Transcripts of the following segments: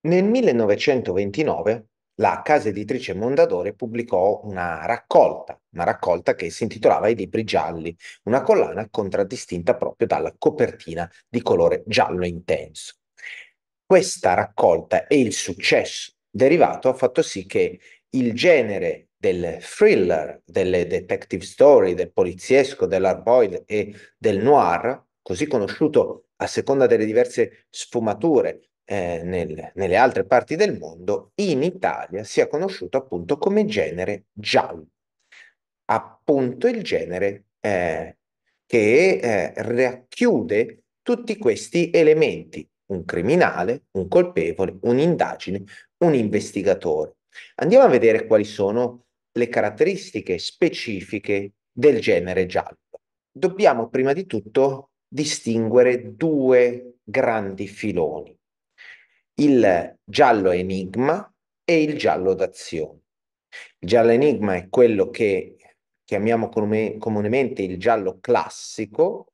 Nel 1929 la casa editrice Mondadori pubblicò una raccolta, una raccolta che si intitolava I libri gialli, una collana contraddistinta proprio dalla copertina di colore giallo intenso. Questa raccolta e il successo derivato ha fatto sì che il genere del thriller, delle detective story, del poliziesco, dell'arboid e del noir, così conosciuto a seconda delle diverse sfumature eh, nel, nelle altre parti del mondo, in Italia sia conosciuto appunto come genere giallo, appunto il genere eh, che eh, racchiude tutti questi elementi, un criminale, un colpevole, un'indagine, un investigatore. Andiamo a vedere quali sono le caratteristiche specifiche del genere giallo. Dobbiamo prima di tutto distinguere due grandi filoni il giallo enigma e il giallo d'azione. Il giallo enigma è quello che chiamiamo comunemente il giallo classico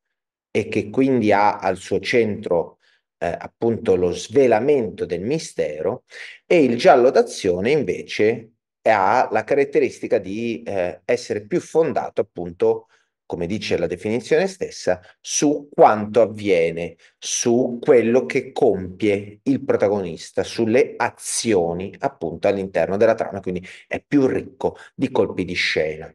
e che quindi ha al suo centro eh, appunto lo svelamento del mistero e il giallo d'azione invece ha la caratteristica di eh, essere più fondato appunto come dice la definizione stessa, su quanto avviene, su quello che compie il protagonista, sulle azioni appunto all'interno della trama, quindi è più ricco di colpi di scena.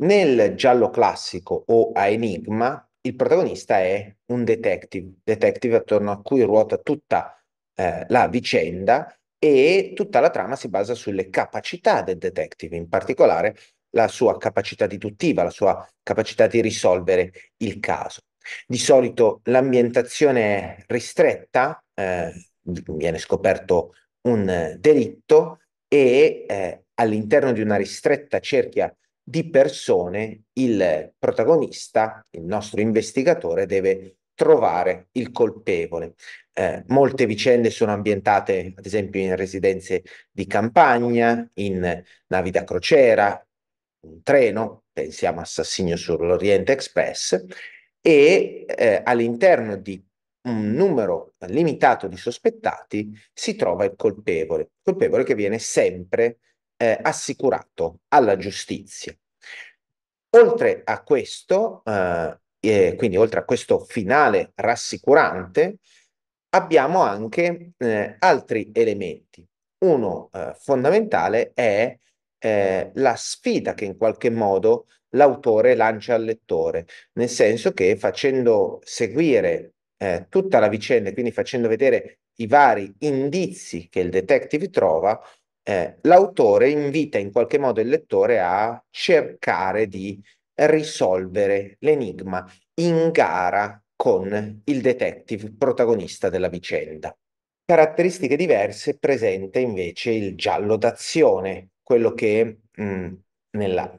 Nel giallo classico o a enigma, il protagonista è un detective, detective attorno a cui ruota tutta eh, la vicenda e tutta la trama si basa sulle capacità del detective, in particolare la sua capacità deduttiva, la sua capacità di risolvere il caso. Di solito l'ambientazione è ristretta, eh, viene scoperto un delitto e eh, all'interno di una ristretta cerchia di persone il protagonista, il nostro investigatore, deve trovare il colpevole. Eh, molte vicende sono ambientate, ad esempio, in residenze di campagna, in navi da crociera, un treno, pensiamo Assassino sull'Oriente Express, e eh, all'interno di un numero limitato di sospettati si trova il colpevole, colpevole che viene sempre eh, assicurato alla giustizia. Oltre a questo, eh, eh quindi oltre a questo finale rassicurante, abbiamo anche eh, altri elementi. Uno eh, fondamentale è eh, la sfida che in qualche modo l'autore lancia al lettore, nel senso che facendo seguire eh, tutta la vicenda, e quindi facendo vedere i vari indizi che il detective trova, eh, l'autore invita in qualche modo il lettore a cercare di risolvere l'enigma in gara con il detective protagonista della vicenda. Caratteristiche diverse presenta invece il giallo d'azione, quello che mh, mm, nella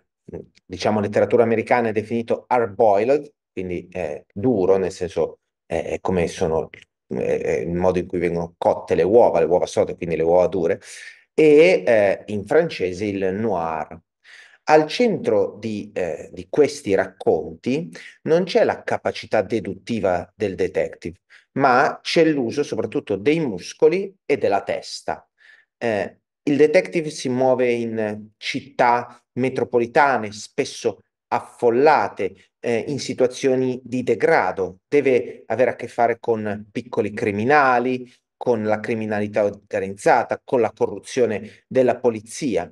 diciamo, letteratura americana è definito hard boiled, quindi eh, duro, nel senso eh, come sono eh, il modo in cui vengono cotte le uova, le uova sode, quindi le uova dure, e eh, in francese il noir. Al centro di, eh, di questi racconti non c'è la capacità deduttiva del detective, ma c'è l'uso soprattutto dei muscoli e della testa. Eh, il detective si muove in città metropolitane, spesso affollate, eh, in situazioni di degrado, deve avere a che fare con piccoli criminali, con la criminalità organizzata, con la corruzione della polizia.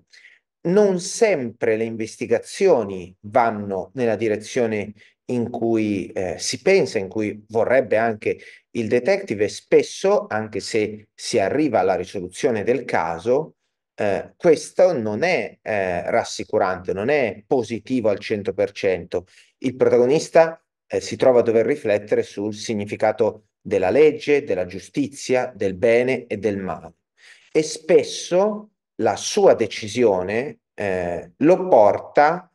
Non sempre le investigazioni vanno nella direzione in cui eh, si pensa, in cui vorrebbe anche il detective, spesso, anche se si arriva alla risoluzione del caso, eh, questo non è eh, rassicurante, non è positivo al 100%. Il protagonista eh, si trova a dover riflettere sul significato della legge, della giustizia, del bene e del male. E spesso la sua decisione eh, lo porta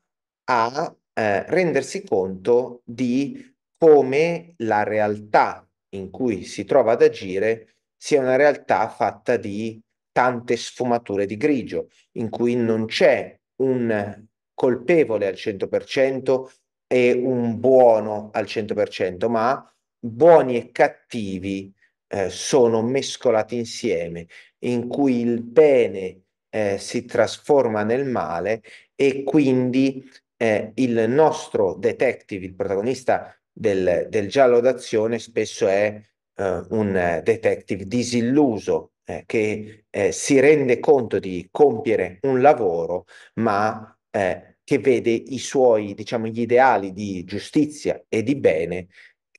a eh, rendersi conto di come la realtà in cui si trova ad agire sia una realtà fatta di tante sfumature di grigio, in cui non c'è un colpevole al 100% e un buono al 100%, ma buoni e cattivi eh, sono mescolati insieme, in cui il bene eh, si trasforma nel male e quindi eh, il nostro detective, il protagonista del, del giallo d'azione, spesso è eh, un eh, detective disilluso eh, che eh, si rende conto di compiere un lavoro, ma eh, che vede i suoi, diciamo, gli ideali di giustizia e di bene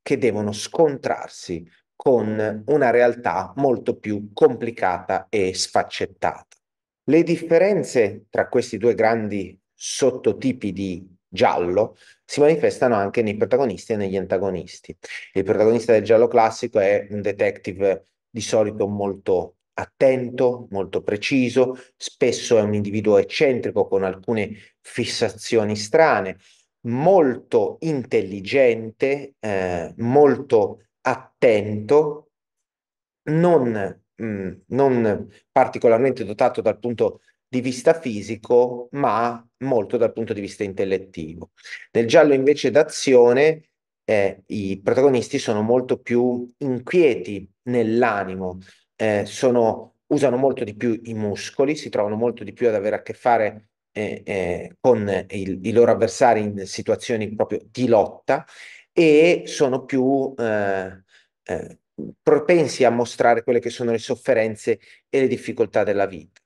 che devono scontrarsi con una realtà molto più complicata e sfaccettata. Le differenze tra questi due grandi sottotipi di giallo si manifestano anche nei protagonisti e negli antagonisti. Il protagonista del giallo classico è un detective di solito molto attento, molto preciso, spesso è un individuo eccentrico con alcune fissazioni strane, molto intelligente, eh, molto attento, non, mh, mm, non particolarmente dotato dal punto di vista fisico, ma molto dal punto di vista intellettivo. Nel giallo invece d'azione eh, i protagonisti sono molto più inquieti nell'animo, eh, sono, usano molto di più i muscoli, si trovano molto di più ad avere a che fare eh, eh, con il, i loro avversari in situazioni proprio di lotta e sono più eh, eh, propensi a mostrare quelle che sono le sofferenze e le difficoltà della vita.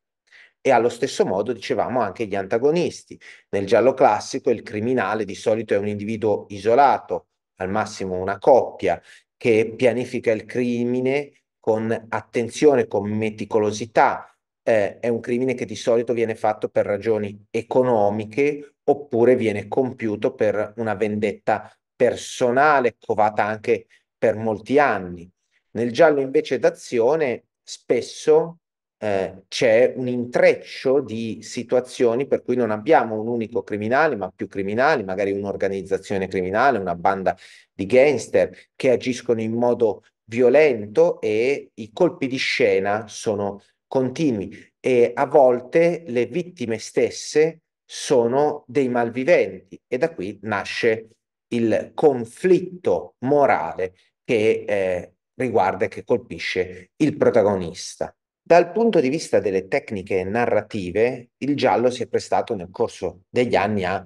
E allo stesso modo, dicevamo, anche gli antagonisti. Nel giallo classico il criminale di solito è un individuo isolato, al massimo una coppia, che pianifica il crimine con attenzione, con meticolosità. Eh, è un crimine che di solito viene fatto per ragioni economiche oppure viene compiuto per una vendetta personale covata anche per molti anni. Nel giallo invece d'azione spesso eh, c'è un intreccio di situazioni per cui non abbiamo un unico criminale, ma più criminali, magari un'organizzazione criminale, una banda di gangster che agiscono in modo violento e i colpi di scena sono continui e a volte le vittime stesse sono dei malviventi e da qui nasce il conflitto morale che eh, riguarda e che colpisce il protagonista. Dal punto di vista delle tecniche narrative, il giallo si è prestato nel corso degli anni a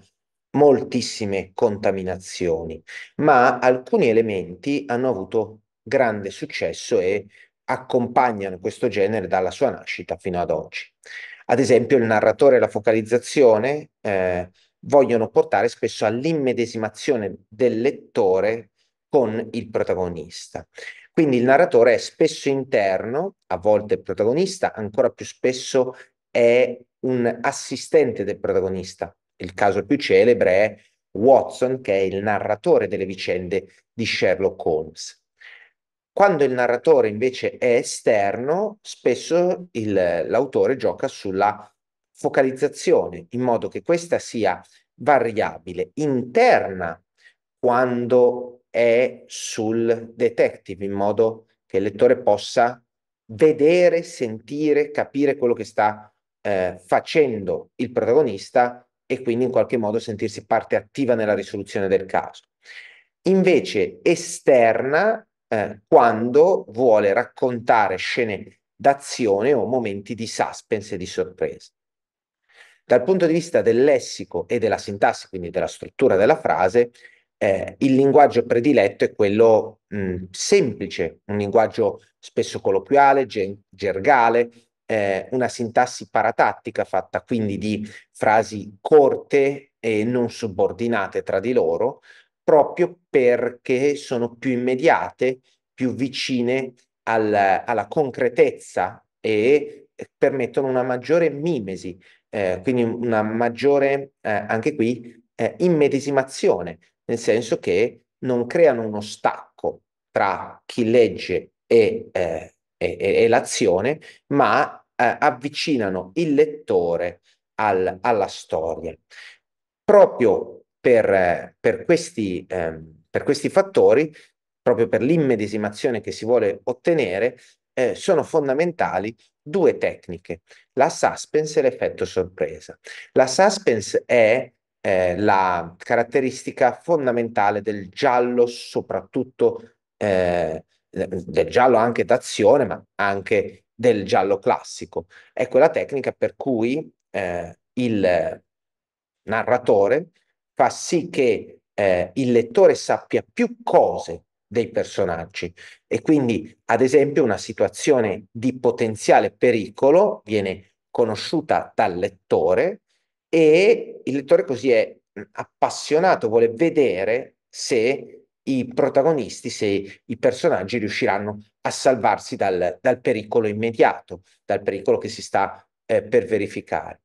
moltissime contaminazioni, ma alcuni elementi hanno avuto grande successo e accompagnano questo genere dalla sua nascita fino ad oggi. Ad esempio, il narratore e la focalizzazione eh, vogliono portare spesso all'immedesimazione del lettore con il protagonista. Quindi il narratore è spesso interno, a volte protagonista, ancora più spesso è un assistente del protagonista. Il caso più celebre è Watson, che è il narratore delle vicende di Sherlock Holmes. Quando il narratore invece è esterno, spesso il, l'autore gioca sulla focalizzazione, in modo che questa sia variabile interna quando è sul detective, in modo che il lettore possa vedere, sentire, capire quello che sta eh, facendo il protagonista e quindi in qualche modo sentirsi parte attiva nella risoluzione del caso. Invece esterna eh, quando vuole raccontare scene d'azione o momenti di suspense e di sorpresa. Dal punto di vista del lessico e della sintassi, quindi della struttura della frase, eh, il linguaggio prediletto è quello mh, mm, semplice, un linguaggio spesso colloquiale, gergale, eh, una sintassi paratattica fatta quindi di frasi corte e non subordinate tra di loro, proprio perché sono più immediate, più vicine al, alla concretezza e permettono una maggiore mimesi, eh, quindi una maggiore, eh, anche qui, eh, immedesimazione, nel senso che non creano uno stacco tra chi legge e, eh, e, e l'azione, ma eh, avvicinano il lettore al, alla storia. Proprio per, per, questi, ehm, per questi fattori, proprio per l'immedesimazione che si vuole ottenere, eh, sono fondamentali due tecniche, la suspense e l'effetto sorpresa. La suspense è eh, la caratteristica fondamentale del giallo, soprattutto eh, del giallo anche d'azione, ma anche del giallo classico. È ecco quella tecnica per cui eh, il narratore fa sì che eh, il lettore sappia più cose dei personaggi e quindi ad esempio una situazione di potenziale pericolo viene conosciuta dal lettore e il lettore così è appassionato, vuole vedere se i protagonisti, se i personaggi riusciranno a salvarsi dal, dal pericolo immediato, dal pericolo che si sta eh, per verificare.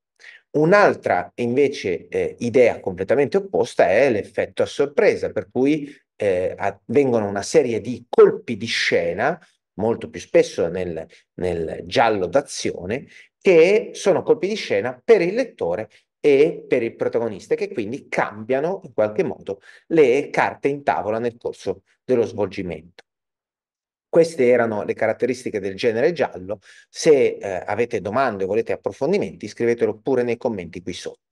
Un'altra invece eh, idea completamente opposta è l'effetto a sorpresa, per cui eh, avvengono una serie di colpi di scena, molto più spesso nel, nel giallo d'azione, che sono colpi di scena per il lettore e per il protagonista, che quindi cambiano in qualche modo le carte in tavola nel corso dello svolgimento. Queste erano le caratteristiche del genere giallo. Se eh, avete domande o volete approfondimenti, scrivetelo pure nei commenti qui sotto.